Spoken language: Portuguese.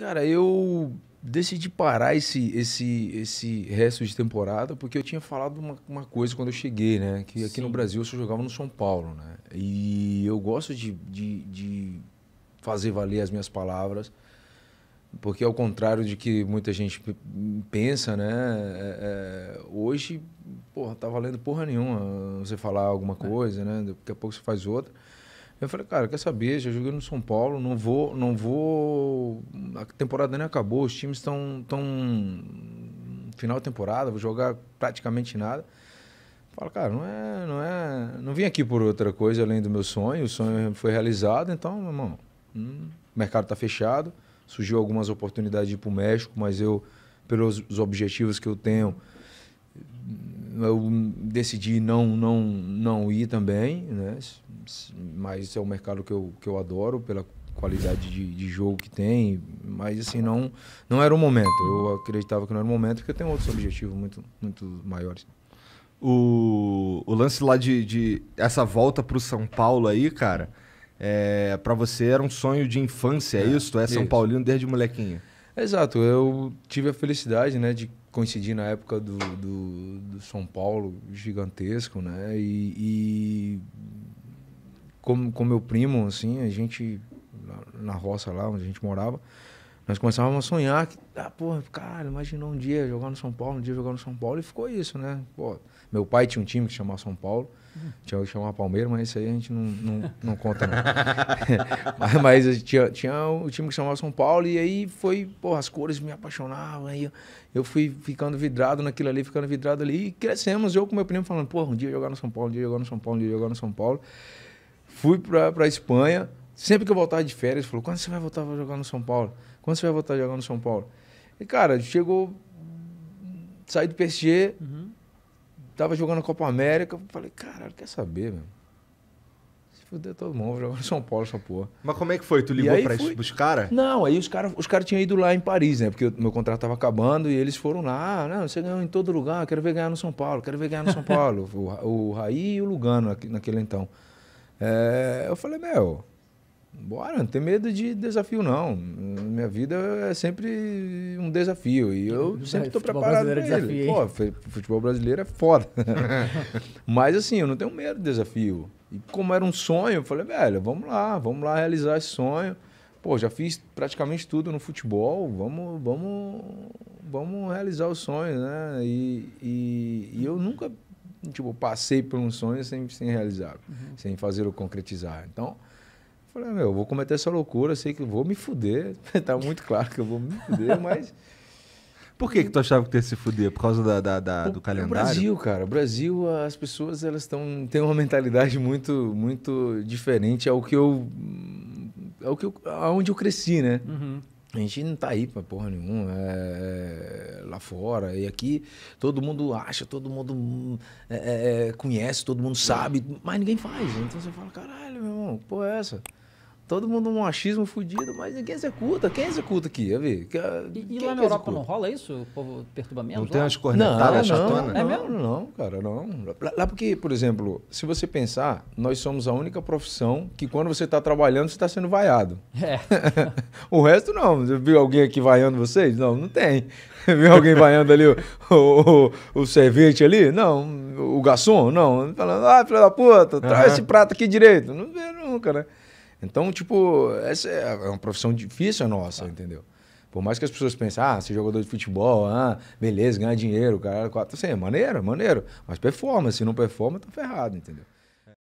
Cara, eu decidi parar esse, esse, esse resto de temporada porque eu tinha falado uma, uma coisa quando eu cheguei, né? Que aqui Sim. no Brasil eu só jogava no São Paulo, né? E eu gosto de, de, de fazer valer as minhas palavras porque ao contrário de que muita gente pensa, né? É, é, hoje, porra, tá valendo porra nenhuma você falar alguma é. coisa, né? Daqui a pouco você faz outra. Eu falei, cara, quer saber? Já joguei no São Paulo, não vou, não vou. A temporada nem acabou, os times estão tão final de temporada, vou jogar praticamente nada. fala cara, não é, não é, não vim aqui por outra coisa além do meu sonho. O sonho foi realizado, então, meu irmão, hum, o mercado está fechado. Surgiu algumas oportunidades de ir para o México, mas eu, pelos objetivos que eu tenho, eu decidi não não não ir também, né? Mas é um mercado que eu, que eu adoro pela qualidade de, de jogo que tem, mas assim não não era o momento. Eu acreditava que não era o momento porque eu tenho outros objetivos muito muito maiores. O, o lance lá de, de essa volta para o São Paulo aí, cara, é, para você era um sonho de infância, é, é, isso? Tu é São isso. Paulino desde molequinho? Exato, eu tive a felicidade né, de coincidir na época do, do, do São Paulo gigantesco, né? E, e, como, com meu primo, assim, a gente na roça lá onde a gente morava, nós começávamos a sonhar que, ah, porra, cara, imaginou um dia jogar no São Paulo, um dia jogar no São Paulo, e ficou isso, né? Pô, meu pai tinha um time que chamava São Paulo, uhum. tinha que chamar Palmeiras, mas isso aí a gente não, não, não conta, não. mas, mas tinha, tinha o um time que chamava São Paulo, e aí foi, porra, as cores me apaixonavam, aí eu fui ficando vidrado naquilo ali, ficando vidrado ali, e crescemos, eu com meu primo falando, porra, um dia jogar no São Paulo, um dia jogar no São Paulo, um dia jogar no São Paulo. Fui para a Espanha, Sempre que eu voltava de férias, falou: quando você vai voltar a jogar no São Paulo? Quando você vai voltar a jogar no São Paulo? E, cara, chegou. Saí do PSG, uhum. tava jogando a Copa América. Falei: caralho, quer saber, meu? Se fuder todo mundo, vou jogar no São Paulo essa porra. Mas como é que foi? Tu ligou pra fui... os caras? Não, aí os caras os cara tinham ido lá em Paris, né? Porque o meu contrato tava acabando e eles foram lá. Ah, não, você ganhou em todo lugar, quero ver ganhar no São Paulo, quero ver ganhar no São Paulo. o, o Raí e o Lugano naquele então. É, eu falei: meu. Bora, não tem medo de desafio, não. Minha vida é sempre um desafio. E eu é, sempre estou preparado para ele. Desafio, Pô, futebol brasileiro é foda. Mas assim, eu não tenho medo de desafio. E como era um sonho, eu falei, velho, vamos lá, vamos lá realizar esse sonho. Pô, já fiz praticamente tudo no futebol, vamos, vamos, vamos realizar os sonhos, né? E, e, e eu nunca, tipo, passei por um sonho sem, sem realizar, uhum. sem fazer o concretizar. Então, Falei, ah, meu, eu vou cometer essa loucura, sei que vou me fuder. tá muito claro que eu vou me fuder, mas. Por que, que tu achava que tu ia se fuder? Por causa da, da, da o, do calendário? O Brasil, cara. O Brasil, as pessoas elas tão, têm uma mentalidade muito, muito diferente ao que eu. Ao que eu, aonde eu cresci, né? Uhum. A gente não tá aí pra porra nenhuma, é, é lá fora. E aqui todo mundo acha, todo mundo é, é, é, conhece, todo mundo sabe, mas ninguém faz. Então você fala, caralho, meu irmão, que porra é essa? Todo mundo um machismo fudido, mas ninguém executa. Quem executa aqui? Eu vi. E, e lá na Europa não rola isso? O povo perturbamento. Não lá? tem umas cornetadas chatonas? Não, não, é mesmo? não, cara, não. Lá, porque, por exemplo, se você pensar, nós somos a única profissão que quando você está trabalhando, você está sendo vaiado. É. o resto não. Você viu alguém aqui vaiando vocês? Não, não tem. Viu alguém vaiando ali o, o, o, o, ali? Não. O garçom? Não. Falando, ah, filho da puta, traz esse prato aqui direito. Não vê nunca, né? Então, tipo, essa é, é uma profissão difícil a nossa, ah. entendeu? Por mais que as pessoas pensem, ah, ser jogador de futebol, ah, beleza, ganhar dinheiro, cara, quatro, assim, maneiro, é maneiro. Mas performa, se não performa, tá ferrado, entendeu?